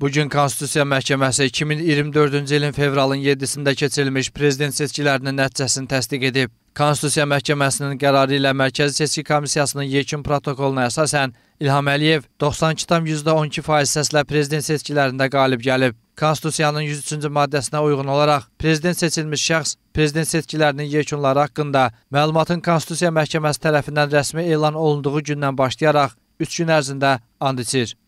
Bugün Konstitusiya Məhkəməsi 2024-cü ilin fevralın 7-sində keçirilmiş prezident seçkilərinin nəticəsini təsdiq edib. Konstitusiya Məhkəməsinin qərarı ilə Mərkəzi Seçki Komissiyasının yekun protokoluna əsasən İlham Əliyev 92,12% səslə prezident seçkilərində qalib gəlib. Konstitusiyanın 103-cü maddəsinə uyğun olaraq prezident seçilmiş şəxs prezident seçkilərinin yekunları haqqında məlumatın Konstitusiya Məhkəməsi tərəfindən rəsmi elan olunduğu gündən başlayaraq 3 gün ərzində and içir.